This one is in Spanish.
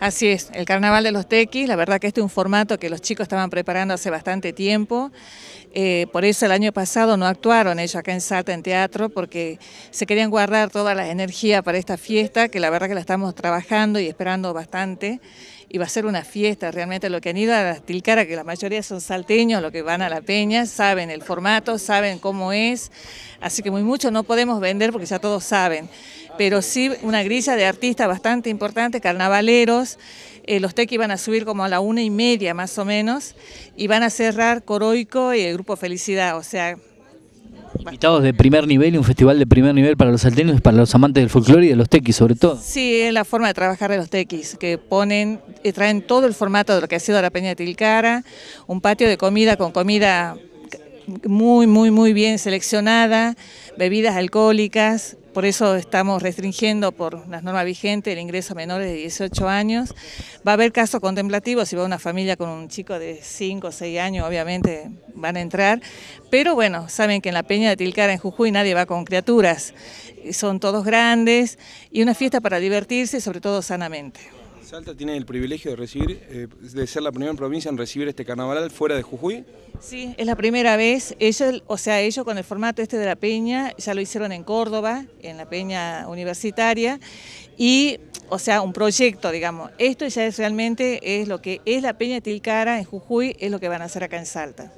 Así es, el Carnaval de los Tequis, la verdad que este es un formato que los chicos estaban preparando hace bastante tiempo, eh, por eso el año pasado no actuaron ellos acá en Salta en teatro, porque se querían guardar toda la energía para esta fiesta, que la verdad que la estamos trabajando y esperando bastante, y va a ser una fiesta realmente, lo que han ido a las Tilcara, que la mayoría son salteños, los que van a la peña, saben el formato, saben cómo es, así que muy mucho no podemos vender porque ya todos saben pero sí una grilla de artistas bastante importante, carnavaleros. Eh, los tequis van a subir como a la una y media más o menos y van a cerrar Coroico y el Grupo Felicidad, o sea... Invitados de primer nivel y un festival de primer nivel para los salteños, para los amantes del folclore y de los tequis sobre todo. Sí, es la forma de trabajar de los tequis, que ponen, eh, traen todo el formato de lo que ha sido la Peña de Tilcara, un patio de comida con comida muy, muy, muy bien seleccionada, bebidas alcohólicas, por eso estamos restringiendo por las normas vigentes el ingreso a menores de 18 años. Va a haber casos contemplativos, si va una familia con un chico de 5 o 6 años, obviamente van a entrar. Pero bueno, saben que en la Peña de Tilcara, en Jujuy, nadie va con criaturas. Son todos grandes y una fiesta para divertirse, sobre todo sanamente. Salta tiene el privilegio de recibir, eh, de ser la primera provincia en recibir este carnaval fuera de Jujuy. Sí, es la primera vez. Ellos, o sea, ellos con el formato este de la peña, ya lo hicieron en Córdoba, en la peña universitaria, y, o sea, un proyecto, digamos. Esto ya es realmente es lo que es la peña Tilcara en Jujuy, es lo que van a hacer acá en Salta.